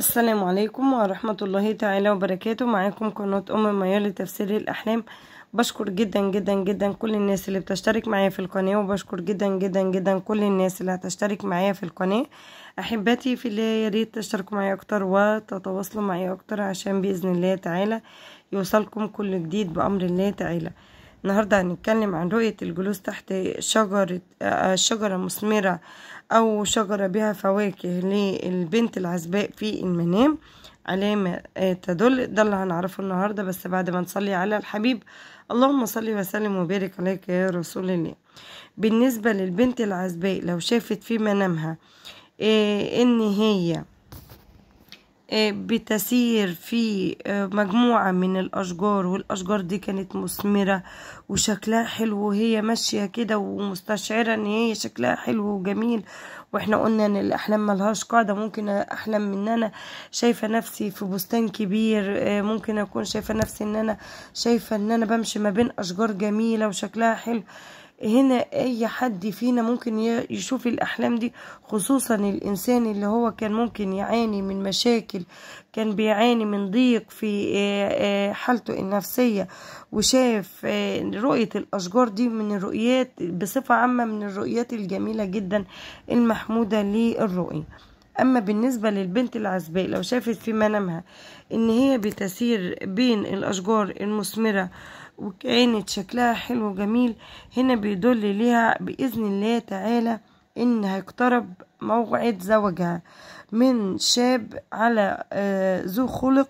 السلام عليكم ورحمة الله تعالى وبركاته معاكم قناة أم ميار لتفسير الأحلام بشكر جدا جدا جدا كل الناس اللي بتشترك معايا في القناة وبشكر جدا جدا جدا كل الناس اللي هتشترك معايا في القناة أحباتي في الله يا ريت تشتركوا معايا أكتر وتتواصلوا معايا أكتر عشان بإذن الله تعالى يوصلكم كل جديد بأمر الله تعالى النهاردة هنتكلم عن رؤية الجلوس تحت شجرة آه، شجرة مثمرة أو شجرة بها فواكه للبنت العزباء في المنام علامة آه، تدل ده اللي هنعرفه النهاردة بس بعد ما نصلي على الحبيب اللهم صل وسلم وبارك عليك يا رسول الله بالنسبة للبنت العزباء لو شافت في منامها آه، إن هي إيه، بتسير في آه، مجموعة من الأشجار والأشجار دي كانت مثمرة وشكلها حلو وهي ماشية كده ومستشعرة إن هي شكلها حلو وجميل وإحنا قلنا إن الأحلام ملهاش قاعدة ممكن أحلم إن أنا شايفة نفسي في بستان كبير آه، ممكن أكون شايفة نفسي إن أنا شايفة إن أنا بمشي ما بين أشجار جميلة وشكلها حلو هنا اي حد فينا ممكن يشوف الاحلام دي خصوصا الانسان اللي هو كان ممكن يعاني من مشاكل كان بيعاني من ضيق في آه، آه، حالته النفسية وشاف آه، رؤية الأشجار دي من الرؤيات بصفة عامة من الرؤيات الجميلة جدا المحمودة للرؤية أما بالنسبة للبنت العزباء لو شافت في منامها إن هي بتسير بين الأشجار المثمرة وكانت شكلها حلو وجميل هنا بيدل ليها بإذن الله تعالى إن هيقترب موعد زواجها من شاب على آه، ذو خلق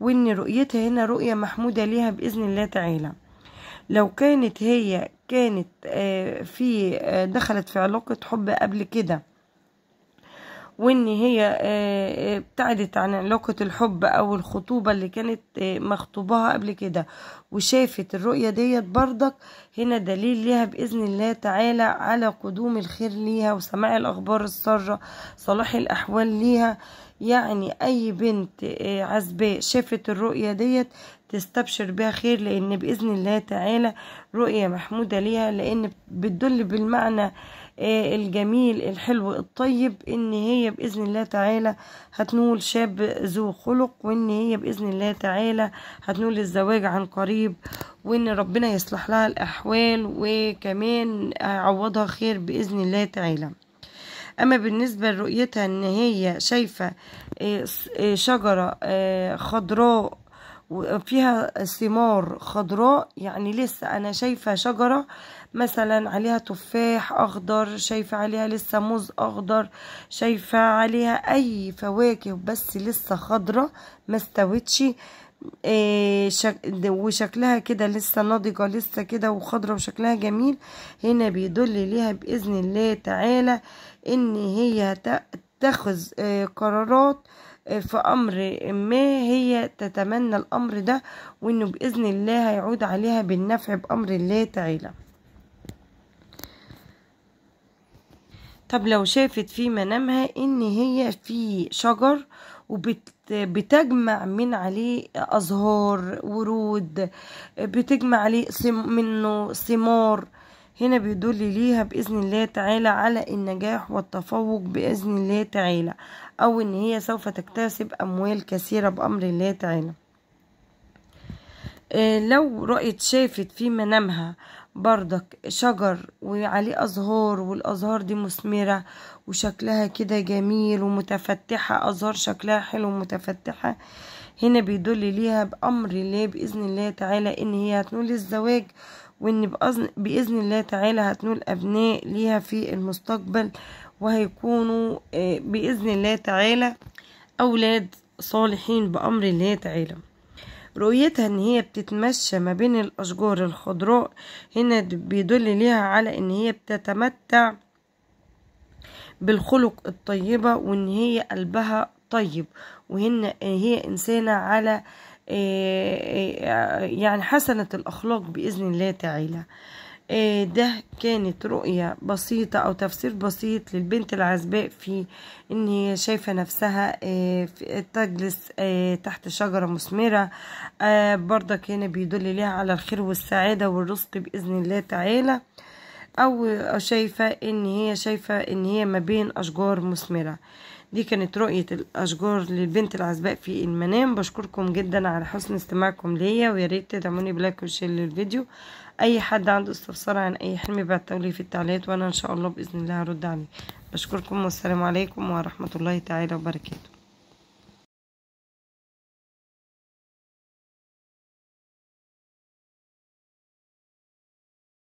وإن رؤيتها هنا رؤية محمودة ليها بإذن الله تعالى لو كانت هي كانت آه، في آه، دخلت في علاقة حب قبل كده وان هي آه، آه، ابتعدت عن علاقة الحب او الخطوبة اللي كانت آه، مخطوبها قبل كده وشافت الرؤية ديت بردك هنا دليل لها بإذن الله تعالى على قدوم الخير ليها وسماع الأخبار السارة صلاح الأحوال ليها يعني أي بنت عزباء شافت الرؤية ديت تستبشر بها خير لأن بإذن الله تعالى رؤية محمودة ليها لأن بتدل بالمعنى آه، الجميل الحلو الطيب ان هي باذن الله تعالى هتنول شاب ذو خلق وان هي باذن الله تعالى هتنول الزواج عن قريب وان ربنا يصلح لها الاحوال وكمان هيعوضها خير باذن الله تعالى اما بالنسبه لرؤيتها ان هي شايفه آه، آه، شجره خضراء وفيها ثمار خضراء يعني لسه انا شايفه شجره مثلا عليها تفاح اخضر شايفه عليها لسه موز اخضر شايفه عليها اي فواكه بس لسه خضراء ما استوتش آه، وشكلها كده لسه ناضجة لسه كده وخضرة وشكلها جميل هنا بيدل ليها بإذن الله تعالى إن هي تأخذ آه، قرارات في أمر ما هي تتمنى الأمر ده وإنه بإذن الله هيعود عليها بالنفع بأمر الله تعالى طب لو شافت في منامها إن هي في شجر وبتجمع من عليه أزهار ورود بتجمع عليه منه ثمار هنا بيدل ليها بإذن الله تعالى على النجاح والتفوق بإذن الله تعالى أو إن هي سوف تكتسب أموال كثيرة بأمر الله تعالى آه، لو رأت شافت في منامها بردك شجر وعليه أزهار والأزهار دي مثمرة وشكلها كده جميل ومتفتحة أزهار شكلها حلو ومتفتحة هنا بيدل ليها بأمر الله بإذن الله تعالى إن هي هتنول الزواج وان باذن الله تعالى هتنول ابناء ليها في المستقبل وهيكونوا آه، باذن الله تعالى اولاد صالحين بامر الله تعالى رؤيتها ان هي بتتمشى ما بين الاشجار الخضراء هنا بيدل ليها على ان هي بتتمتع بالخلق الطيبة وان هي قلبها طيب وهنا هي انسانة على آه إيه، إيه، يعني حسنة الأخلاق بإذن الله تعالى إيه، ده كانت رؤية بسيطة أو تفسير بسيط للبنت العزباء في إن هي شايفة نفسها تجلس تحت شجرة مثمرة برضه كان بيدل لها على الخير والسعادة والرزق بإذن الله تعالى أو شايفة إن هي شايفة إن هي ما بين أشجار مثمرة دي كانت رؤية الأشجار للبنت العزباء في المنام بشكركم جدا على حسن استماعكم ليا وياريت تدعموني بلايك وشير للفيديو أي حد عنده استفسار عن أي حلم لي في التعليقات وأنا إن شاء الله بإذن الله هرد عليه بشكركم والسلام عليكم ورحمة الله تعالى وبركاته